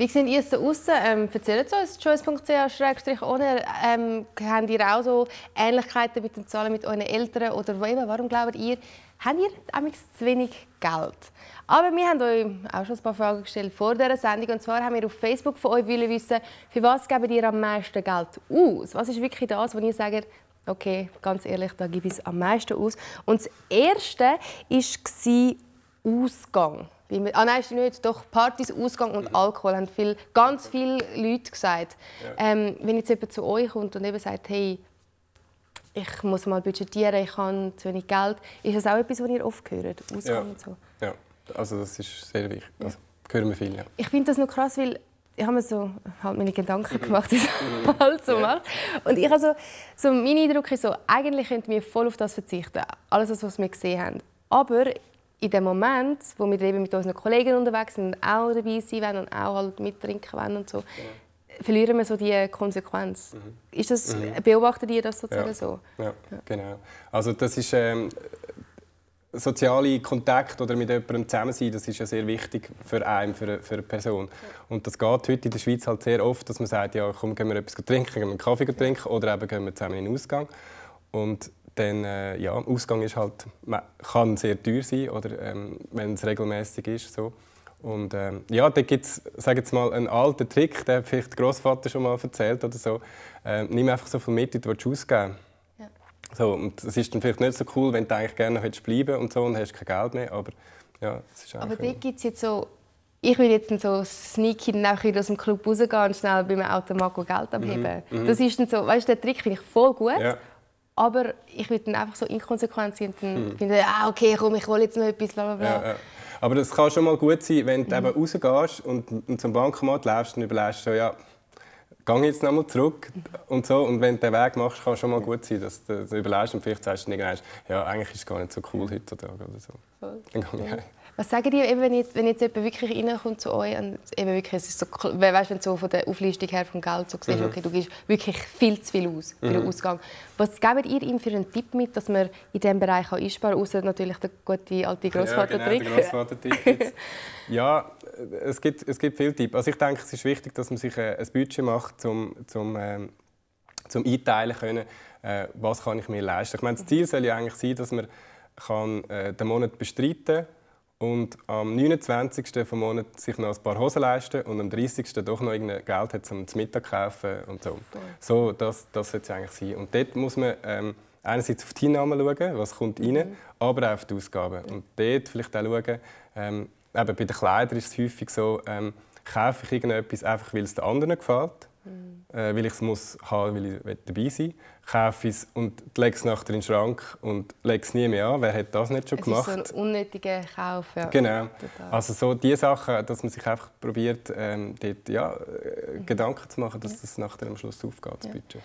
Wie sehen ihr es da aussen? Ähm, erzählt es uns, choice.ch-ohne. Ähm, habt ihr auch so Ähnlichkeiten mit den Zahlen mit euren Eltern? Oder warum glaubt ihr, habt ihr zu wenig Geld? Aber wir haben euch auch schon ein paar Fragen gestellt vor dieser Sendung. Und zwar haben wir auf Facebook von euch wollen wissen, für was gebt ihr am meisten Geld aus? Was ist wirklich das, wo ihr sagt, okay, ganz ehrlich, da gebe ich es am meisten aus. Und das Erste war Ausgang. Weil wir, ah nein, stimmt nicht. Doch, Partys, Ausgang und mhm. Alkohol haben viel, ganz viele Leute gesagt. Ja. Ähm, wenn jetzt jemand zu euch kommt und eben sagt, hey, ich muss mal budgetieren, ich habe zu wenig Geld, ist das auch etwas, was ihr oft hört? Ausgang ja. und so? Ja, also das ist sehr wichtig. Also, hören wir viel, ja. Ich finde das noch krass, weil ich habe mir so halt meine Gedanken mhm. gemacht, das halt so macht. Und ich also so mein Eindruck ist so, eigentlich könnten wir voll auf das verzichten, alles was wir gesehen haben. Aber in dem Moment, wo wir eben mit unseren Kollegen unterwegs sind und auch dabei sein wollen und auch halt mittrinken wollen und so, ja. verlieren wir so die Konsequenz. Mhm. Ist das, mhm. Beobachtet ihr das sozusagen ja. so? Ja, genau. Also das ist... Ähm, soziale Kontakt oder mit jemandem zusammen sein, das ist ja sehr wichtig für einen, für, für eine Person. Und das geht heute in der Schweiz halt sehr oft, dass man sagt, ja komm, gehen wir etwas trinken, gehen wir einen Kaffee trinken oder eben gehen wir zusammen in den Ausgang. Und dann äh, ja, Ausgang ist halt, man kann sehr teuer sein oder ähm, wenn es regelmäßig ist so. Und ähm, ja, da gibt es, jetzt mal, einen alten Trick, den vielleicht der Großvater schon mal erzählt oder so. Ähm, nimm einfach so viel mit, wie du ausgeben so, und es ist dann vielleicht nicht so cool, wenn du eigentlich gerne noch bleiben und so und hast kein Geld mehr, aber ja, es ist Aber dort gibt es jetzt so, ich will jetzt so sneaky dann auch aus dem Club rausgehen und schnell bei einem Automat Geld mhm. abheben. Mhm. Das ist dann so, weißt du, der Trick finde ich voll gut. Ja. Aber ich würde dann einfach so inkonsequent sein und dann hm. finden, hm. ah, okay, komm, ich hole jetzt noch etwas, bla bla bla. Ja, ja. Aber das kann schon mal gut sein, wenn du mhm. eben rausgehst und, und zum Bankomat läufst und überlegst, so, ja, gehe jetzt nochmal zurück und so. Und wenn du den Weg machst, kann es schon mal gut sein, dass du das überlegst und vielleicht sagst du irgendwann, ja, eigentlich ist es gar nicht so cool heutzutage oder so. Dann gehe ich was sagen die, wenn, jetzt, wenn jetzt jemand wirklich reinkommt zu euch und eben wirklich, es ist so, weißt, wenn du so von der Auflistung her vom Geld so siehst, mhm. okay, du gibst wirklich viel zu viel aus für den mhm. Ausgang. Was gebt ihr ihm für einen Tipp mit, dass man in diesem Bereich kann einsparen kann, außer natürlich der gute alte Grossvater-Trick? Ja, genau, Grossvater ja, es gibt, es gibt viele Tipps. Also ich denke, es ist wichtig, dass man sich äh, ein Budget macht, um zum, ähm, zum einteilen können, äh, was kann ich mir leisten. Ich meine, das Ziel soll ja eigentlich sein, dass man kann, äh, den Monat bestreiten kann und am 29. vom Monat sich noch ein paar Hosen leisten und am 30. doch noch irgendein Geld hat um zu Mittag kaufen und so. So, das, das sollte es eigentlich sein. Und dort muss man ähm, einerseits auf die Einnahmen schauen, was kommt mhm. rein, mhm. aber auch auf die Ausgaben. Und dort vielleicht auch schauen, ähm, eben bei den Kleidern ist es häufig so, ähm, kaufe ich irgendetwas einfach, weil es den anderen gefällt äh, weil ich es muss haben, weil ich dabei sein will. Kaufe es und lege es nachher in den Schrank und lege es nie mehr an. Wer hat das nicht schon es gemacht? Das ist so ein unnötiger Kauf. Ja. Genau. Total. Also so die Sachen, dass man sich einfach probiert, ähm, dort, ja, äh, mhm. Gedanken zu machen, dass ja. das nachher am Schluss aufgeht, ja.